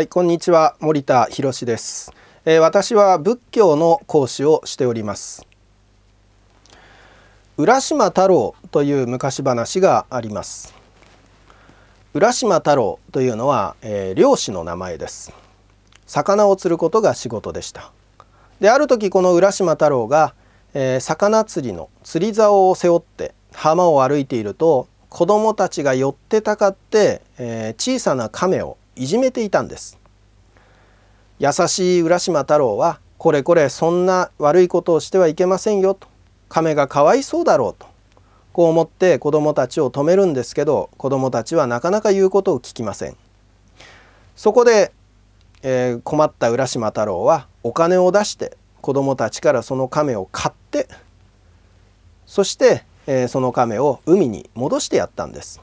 はい、こんにちは、森田博です、えー、私は仏教の講師をしております。浦島太郎という昔話があります。浦島太郎というのは、えー、漁師の名前です。魚を釣ることが仕事でした。で、ある時この浦島太郎が、えー、魚釣りの釣り竿を背負って浜を歩いていると子供たちが寄ってたかって、え小さな亀をいじめていたんです優しい浦島太郎はこれこれそんな悪いことをしてはいけませんよと亀がかわいそうだろうとこう思って子供たちを止めるんですけど子供たちはなかなか言うことを聞きません。そこで、えー、困った浦島太郎はお金を出して子供たちからその亀を買ってそして、えー、その亀を海に戻してやったんです。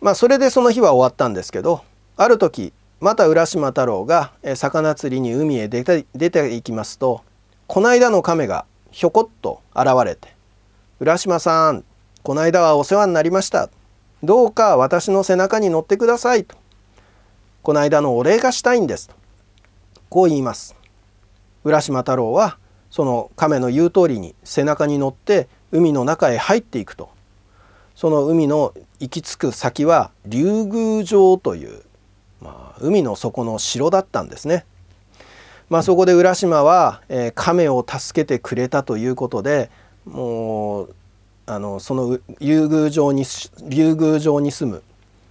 まあそれでその日は終わったんですけどある時また浦島太郎が魚釣りに海へ出て出ていきますとこないだの亀がひょこっと現れて「浦島さんこないだはお世話になりました」「どうか私の背中に乗ってください」と「こないだのお礼がしたいんです」とこう言います。浦島太郎はその亀の言う通りに背中に乗って海の中へ入っていくとその海の行き着く先は竜宮城という海の底の城だったんですね。まあ、そこで浦島は、えー、亀を助けてくれたということでもうあのその竜宮城に竜宮城に住む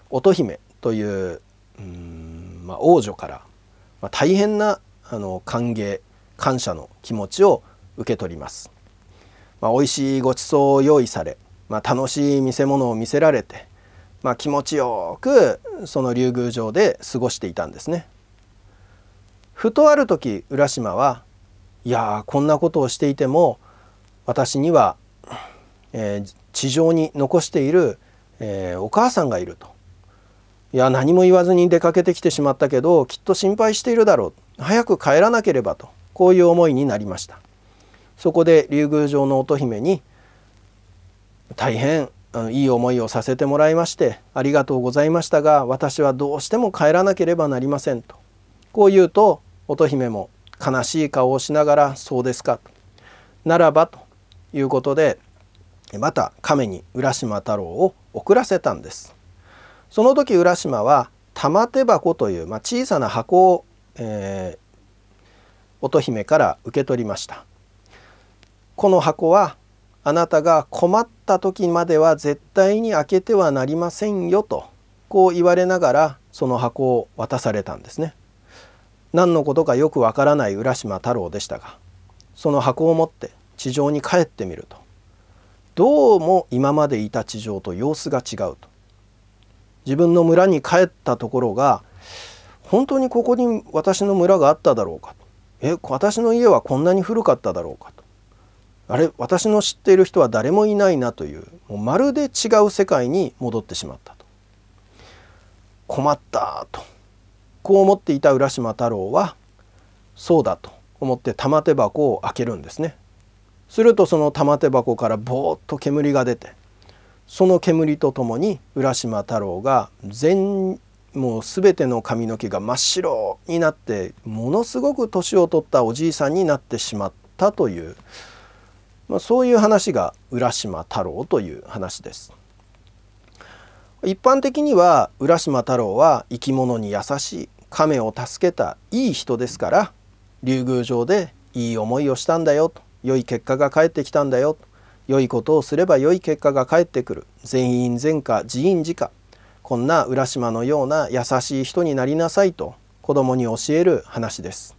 乙姫といううん、まあ、王女から、まあ、大変なあの歓迎感謝の気持ちを受け取ります。まあ、美味しいごちそうを用意され、まあ、楽しい見せ物を見せられてまあ、気持ちよくその竜宮城で過ごしていたんですね。ふとある時浦島はいやこんなことをしていても私には、えー、地上に残している、えー、お母さんがいると。いや何も言わずに出かけてきてしまったけどきっと心配しているだろう早く帰らなければとこういう思いになりましたそこで竜宮城の乙姫に「大変いい思いをさせてもらいましてありがとうございましたが私はどうしても帰らなければなりませんとこう言うと乙姫も悲しい顔をしながら「そうですか」と「ならば」ということでまた亀に浦島太郎を送らせたんです。その時浦島は玉手箱という、まあ、小さな箱を、えー、乙姫から受け取りました。この箱はあなたが困った時までは絶対に開けてはなりませんよとこう言われながらその箱を渡されたんですね。何のことかよくわからない浦島太郎でしたがその箱を持って地上に帰ってみるとどうも今までいた地上と様子が違うと自分の村に帰ったところが本当にここに私の村があっただろうかとえ私の家はこんなに古かっただろうかとあれ私の知っている人は誰もいないなというもうまるで違う世界に戻ってしまったと困ったとこう思っていた浦島太郎はそうだと思って玉手箱を開けるんですねするとその玉手箱からぼーっと煙が出てその煙とともに浦島太郎が全もう全ての髪の毛が真っ白になってものすごく年を取ったおじいさんになってしまったというまあ、そういう話が浦島太郎という話です。一般的には浦島太郎は生き物に優しい亀を助けたいい人ですから竜宮城でいい思いをしたんだよと良い結果が返ってきたんだよと良いことをすれば良い結果が返ってくる全員善下自因自家こんな浦島のような優しい人になりなさいと子供に教える話です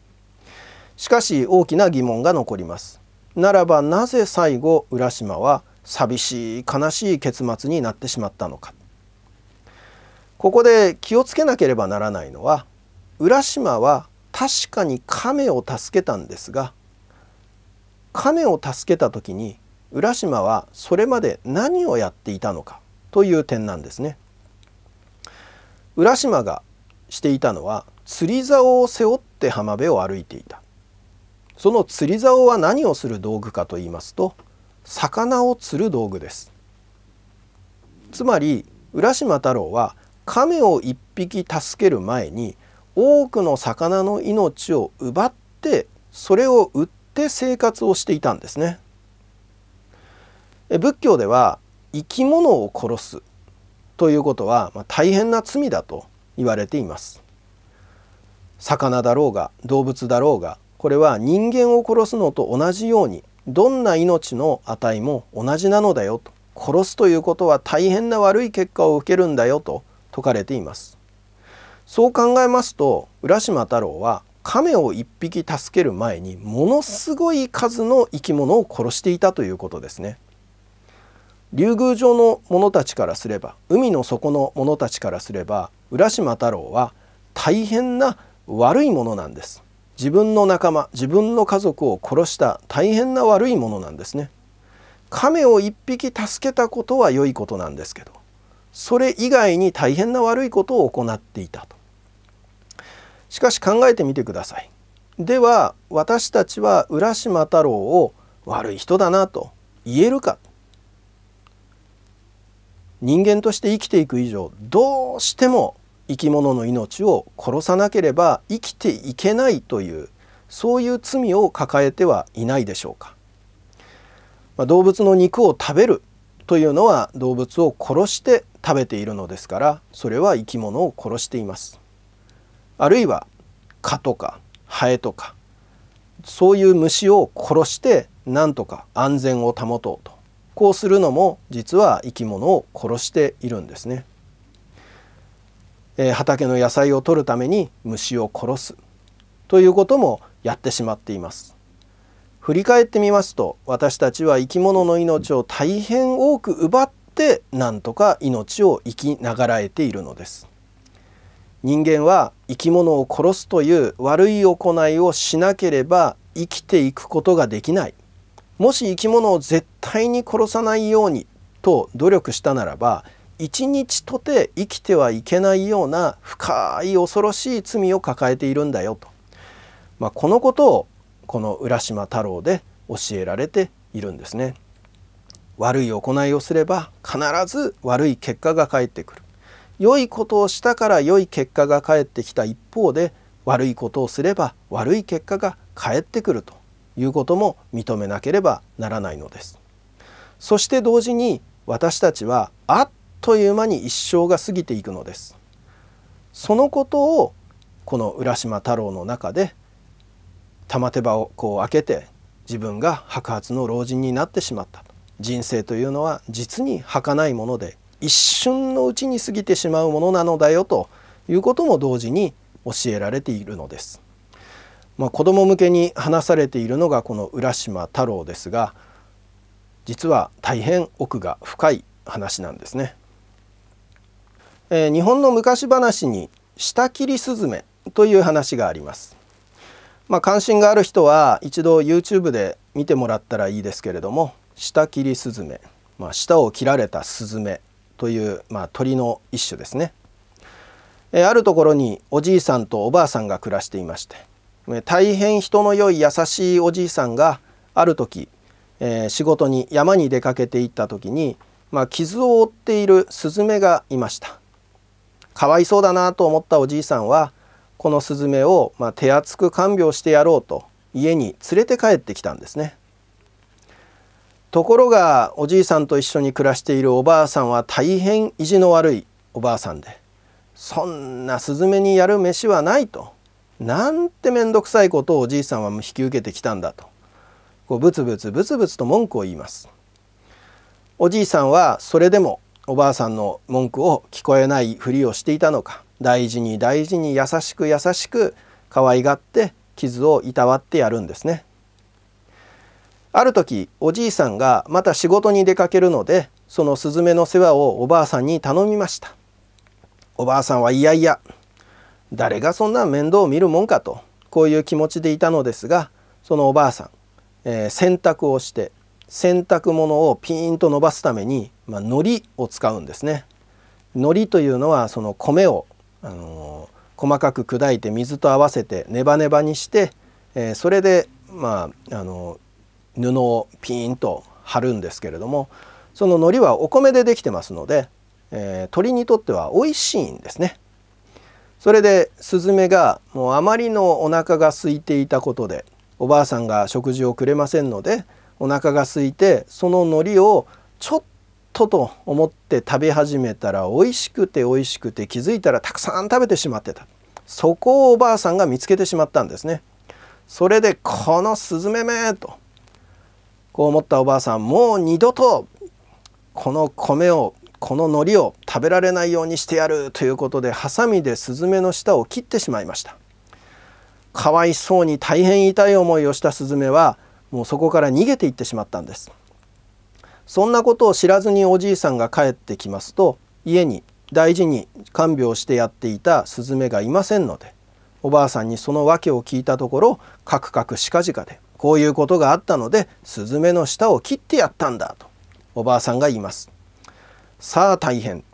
しかし大きな疑問が残りますならばなぜ最後浦島は寂しい悲しい結末になってしまったのかここで気をつけなければならないのは浦島は確かに亀を助けたんですが亀を助けた時に浦島はそれまで何をやっていたのかという点なんですね。浦島がしていたのは釣竿を背負って浜辺を歩いていたその釣り竿は何をする道具かと言いますと魚を釣る道具ですつまり浦島太郎は亀を一匹助ける前に多くの魚の命を奪ってそれを売って生活をしていたんですね仏教では生き物を殺すということは大変な罪だと言われています魚だろうが動物だろうがこれは人間を殺すのと同じようにどんな命の値も同じなのだよと殺すということは大変な悪い結果を受けるんだよと説かれていますそう考えますと浦島太郎は亀を1匹助ける前にものすごい数の生き物を殺していたということですね竜宮城の者たちからすれば海の底の者たちからすれば浦島太郎は大変な悪いものなんです自分の仲間自分の家族を殺した大変な悪いものなんですね。亀を1匹助けたことは良いことなんですけどそれ以外に大変な悪いことを行っていたと。しかし考えてみてください。では私たちは浦島太郎を悪い人だなと言えるか人間として生きていく以上どうしても生き物の命を殺さなければ生きていけないというそういう罪を抱えてはいないでしょうか、まあ、動物の肉を食べるというのは動物を殺して食べているのですからそれは生き物を殺していますあるいは蚊とかハエとかそういう虫を殺してなんとか安全を保とうとこうするのも実は生き物を殺しているんですね。え畑の野菜を取るために虫を殺すということもやってしまっています振り返ってみますと私たちは生き物の命を大変多く奪ってなんとか命を生きながらえているのです人間は生き物を殺すという悪い行いをしなければ生きていくことができないもし生き物を絶対に殺さないようにと努力したならば一日とて生きてはいけないような深い恐ろしい罪を抱えているんだよと、まあ、このことをこの浦島太郎で教えられているんですね。悪い行いをすれば必ず悪い結果が返ってくる。良いことをしたから良い結果が返ってきた一方で悪いことをすれば悪い結果が返ってくるということも認めなければならないのです。そして同時に私たちはあっという間に一生が過ぎていくのですそのことをこの浦島太郎の中で玉手羽をこう開けて自分が白髪の老人になってしまった人生というのは実に儚いもので一瞬のうちに過ぎてしまうものなのだよということも同時に教えられているのです。まあ、子ども向けに話されているのがこの浦島太郎ですが実は大変奥が深い話なんですね。えー、日本の昔話に「下切りスズメ」という話があります。まあ、関心がある人は一度 YouTube で見てもらったらいいですけれども「下切りスズメ」まあ、舌を切られたスズメという、まあ、鳥の一種ですね。えー、あるところにおじいさんとおばあさんが暮らしていまして、え大変人の良い優しいおじいさんがある時、えー、仕事に山に出かけていった時に、まあ、傷を負っているスズメがいました。かわいそうだなと思ったおじいさんはこのスズメをまあ手厚く看病してやろうと家に連れて帰ってきたんですね。ところがおじいさんと一緒に暮らしているおばあさんは大変意地の悪いおばあさんでそんなスズメにやる飯はないとなんて面倒くさいことをおじいさんは引き受けてきたんだとこうブツブツブツブツと文句を言いますおじいさんはそれでもおばあさんの文句を聞こえないふりをしていたのか大事に大事に優しく優しく可愛がって傷をいたわってやるんですね。ある時おじいさんがまた仕事に出かけるのでそのスズメの世話をおばあさんに頼みました。おばあさんはいやいや誰がそんな面倒を見るもんかとこういう気持ちでいたのですがそのおばあさん、えー、洗濯をして洗濯物をピーンと伸ばすために、まあ、糊を使うんですね糊というのはその米を、あのー、細かく砕いて水と合わせてネバネバにして、えー、それで、まああのー、布をピーンと貼るんですけれどもその糊はお米でできてますので、えー、にとっては美味しいんですね。それでスズメがもうあまりのお腹が空いていたことでおばあさんが食事をくれませんのでお腹が空いてその海苔をちょっとと思って食べ始めたら美味しくて美味しくて気づいたらたくさん食べてしまってたそこをおばあさんが見つけてしまったんですねそれでこのスズメめとこう思ったおばあさんもう二度とこの米をこの海苔を食べられないようにしてやるということでハサミでスズメの舌を切ってしまいましたかわいそうに大変痛い思いをしたスズメはもうそこから逃げていってしまったんですそんなことを知らずにおじいさんが帰ってきますと家に大事に看病してやっていたスズメがいませんのでおばあさんにその訳を聞いたところカクカクしかじかでこういうことがあったのでスズメの舌を切ってやったんだとおばあさんが言いますさあ大変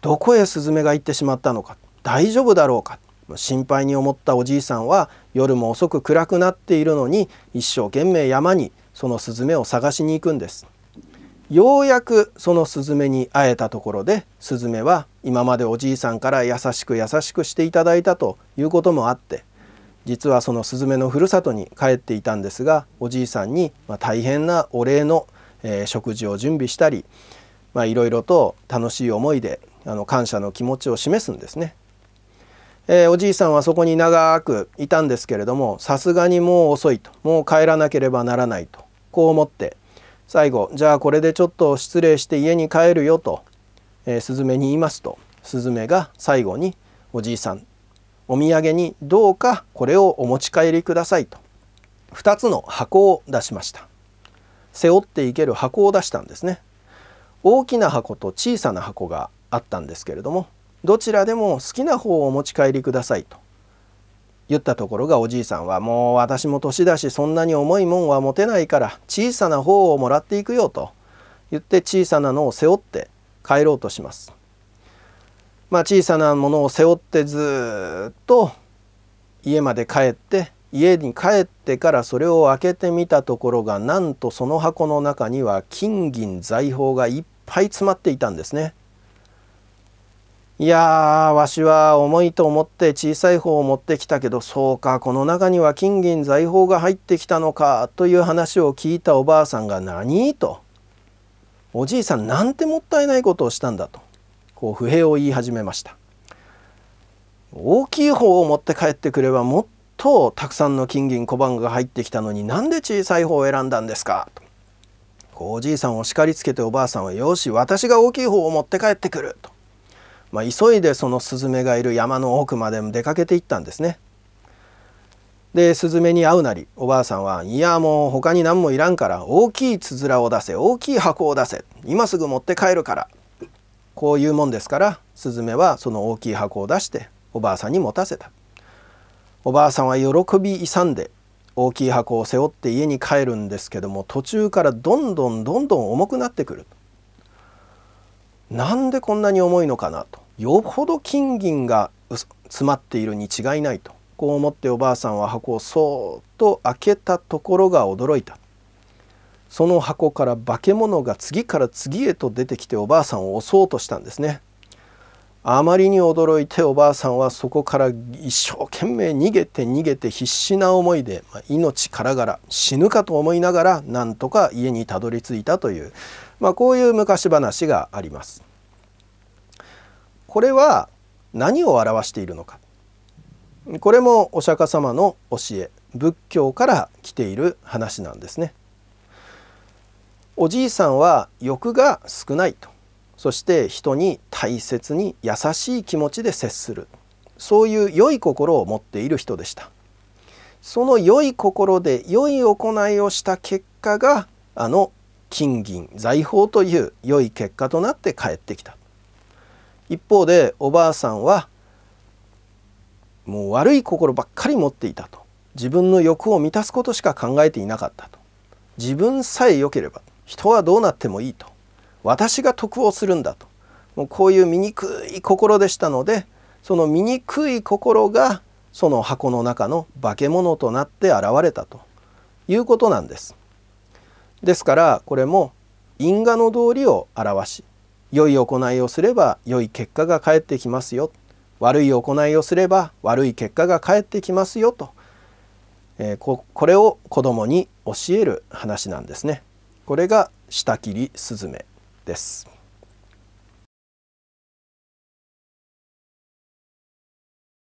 どこへスズメが行ってしまったのか大丈夫だろうか心配に思ったおじいさんは夜も遅く暗くなっているのに一生懸命山にそのスズメを探しに行くんですようやくそのスズメに会えたところでスズメは今までおじいさんから優しく優しくしていただいたということもあって実はそのスズメのふるさとに帰っていたんですがおじいさんに大変なお礼の食事を準備したりいろいろと楽しい思いであの感謝の気持ちを示すんですね。えー、おじいさんはそこに長くいたんですけれどもさすがにもう遅いともう帰らなければならないとこう思って最後じゃあこれでちょっと失礼して家に帰るよと、えー、スズメに言いますとスズメが最後におじいさんお土産にどうかこれをお持ち帰りくださいと2つの箱を出しました背負っていける箱を出したんですね大きな箱と小さな箱があったんですけれどもどちらでも好きな方をお持ち帰りくださいと言ったところがおじいさんはもう私も年だしそんなに重いもんは持てないから小さな方をもらっていくよと言って小さなのを背負って帰ろうとします。まあ、小さなものを背負ってずっと家まで帰って家に帰ってからそれを開けてみたところがなんとその箱の中には金銀財宝がいっぱい詰まっていたんですね。いやわしは重いと思って小さい方を持ってきたけどそうかこの中には金銀財宝が入ってきたのかという話を聞いたおばあさんが何とおじいさんなんてもったいないことをしたんだとこう不平を言い始めました大きい方を持って帰ってくればもっとたくさんの金銀小判が入ってきたのになんで小さい方を選んだんですかとおじいさんを叱りつけておばあさんはよし私が大きい方を持って帰ってくるとまあ、急いでそのスズメがいる山の奥まで出かけていったんですね。でスズメに会うなりおばあさんは「いやもう他に何もいらんから大きいつづらを出せ大きい箱を出せ今すぐ持って帰るから」こういうもんですからスズメはその大きい箱を出しておばあさんに持たせた。おばあさんは喜び勇んで大きい箱を背負って家に帰るんですけども途中からどんどんどんどん重くなってくる。なんでこんなに重いのかなとよほど金銀が詰まっているに違いないとこう思っておばあさんは箱をそっと開けたところが驚いたその箱から化け物が次から次へと出てきておばあさんを襲おうとしたんですねあまりに驚いておばあさんはそこから一生懸命逃げて逃げて必死な思いで、まあ、命からがら死ぬかと思いながらなんとか家にたどり着いたというまあ、こういう昔話があります。これは何を表しているのかこれもお釈迦様の教え仏教から来ている話なんですね。おじいさんは欲が少ないとそして人に大切に優しい気持ちで接するそういう良い心を持っている人でした。その良い心で良い行いをした結果があの金銀財宝という良い結果となって帰ってきた一方でおばあさんはもう悪い心ばっかり持っていたと自分の欲を満たすことしか考えていなかったと自分さえ良ければ人はどうなってもいいと私が得をするんだともうこういう醜い心でしたのでその醜い心がその箱の中の化け物となって現れたということなんです。ですからこれも因果の道理を表し良い行いをすれば良い結果が返ってきますよ悪い行いをすれば悪い結果が返ってきますよと、えー、ここれを子供に教える話なんですね。これが下切りスズメです。